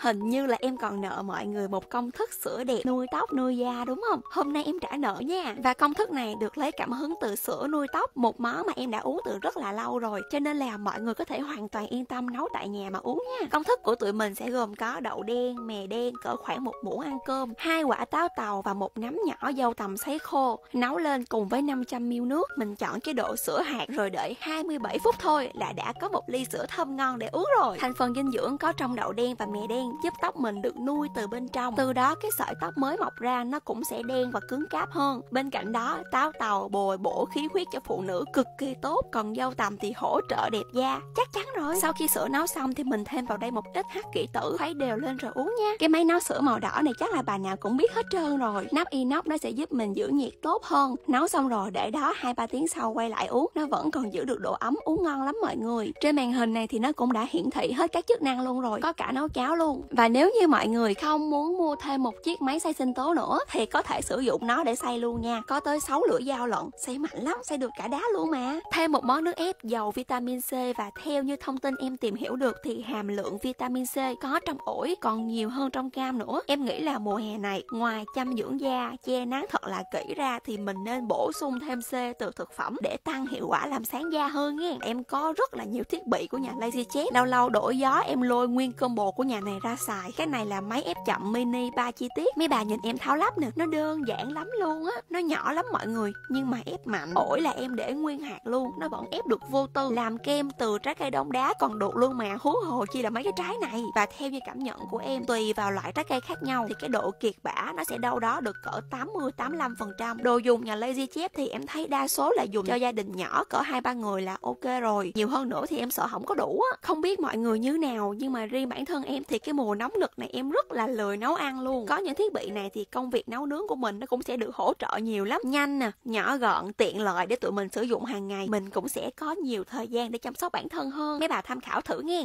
Hình như là em còn nợ mọi người một công thức sữa đẹp nuôi tóc nuôi da đúng không? Hôm nay em trả nợ nha. Và công thức này được lấy cảm hứng từ sữa nuôi tóc, một món mà em đã uống từ rất là lâu rồi. Cho nên là mọi người có thể hoàn toàn yên tâm nấu tại nhà mà uống nha. Công thức của tụi mình sẽ gồm có đậu đen, mè đen cỡ khoảng một muỗng ăn cơm, hai quả táo tàu và một nắm nhỏ dâu tầm sấy khô. Nấu lên cùng với 500ml nước, mình chọn chế độ sữa hạt rồi đợi 27 phút thôi là đã có một ly sữa thơm ngon để uống rồi. Thành phần dinh dưỡng có trong đậu đen và mè đen giúp tóc mình được nuôi từ bên trong từ đó cái sợi tóc mới mọc ra nó cũng sẽ đen và cứng cáp hơn bên cạnh đó táo tàu bồi bổ khí huyết cho phụ nữ cực kỳ tốt còn dâu tầm thì hỗ trợ đẹp da chắc chắn rồi sau khi sữa nấu xong thì mình thêm vào đây một ít hắc kỷ tử khuấy đều lên rồi uống nha cái máy nấu sữa màu đỏ này chắc là bà nào cũng biết hết trơn rồi nắp inox nó sẽ giúp mình giữ nhiệt tốt hơn nấu xong rồi để đó hai ba tiếng sau quay lại uống nó vẫn còn giữ được độ ấm uống ngon lắm mọi người trên màn hình này thì nó cũng đã hiển thị hết các chức năng luôn rồi có cả nấu cháo luôn và nếu như mọi người không muốn mua thêm một chiếc máy xay sinh tố nữa thì có thể sử dụng nó để xay luôn nha có tới 6 lưỡi dao lận xay mạnh lắm xay được cả đá luôn mà thêm một món nước ép giàu vitamin C và theo như thông tin em tìm hiểu được thì hàm lượng vitamin C có trong ổi còn nhiều hơn trong cam nữa em nghĩ là mùa hè này ngoài chăm dưỡng da che nắng thật là kỹ ra thì mình nên bổ sung thêm C từ thực phẩm để tăng hiệu quả làm sáng da hơn nha em có rất là nhiều thiết bị của nhà Lazy Chef lâu lâu đổi gió em lôi nguyên combo của nhà này ra ta xài cái này là máy ép chậm mini ba chi tiết mấy bà nhìn em tháo lắp nè nó đơn giản lắm luôn á nó nhỏ lắm mọi người nhưng mà ép mạnh ổi là em để nguyên hạt luôn nó vẫn ép được vô tư làm kem từ trái cây đông đá còn được luôn mà hú hồ chi là mấy cái trái này và theo như cảm nhận của em tùy vào loại trái cây khác nhau thì cái độ kiệt bã nó sẽ đâu đó được cỡ 80 85%. Đồ dùng nhà Lazy Chef thì em thấy đa số là dùng cho gia đình nhỏ cỡ hai ba người là ok rồi. Nhiều hơn nữa thì em sợ không có đủ á. Không biết mọi người như nào nhưng mà riêng bản thân em thì cái mùa nóng nực này em rất là lười nấu ăn luôn có những thiết bị này thì công việc nấu nướng của mình nó cũng sẽ được hỗ trợ nhiều lắm nhanh nè nhỏ gọn tiện lợi để tụi mình sử dụng hàng ngày mình cũng sẽ có nhiều thời gian để chăm sóc bản thân hơn mấy bà tham khảo thử nghe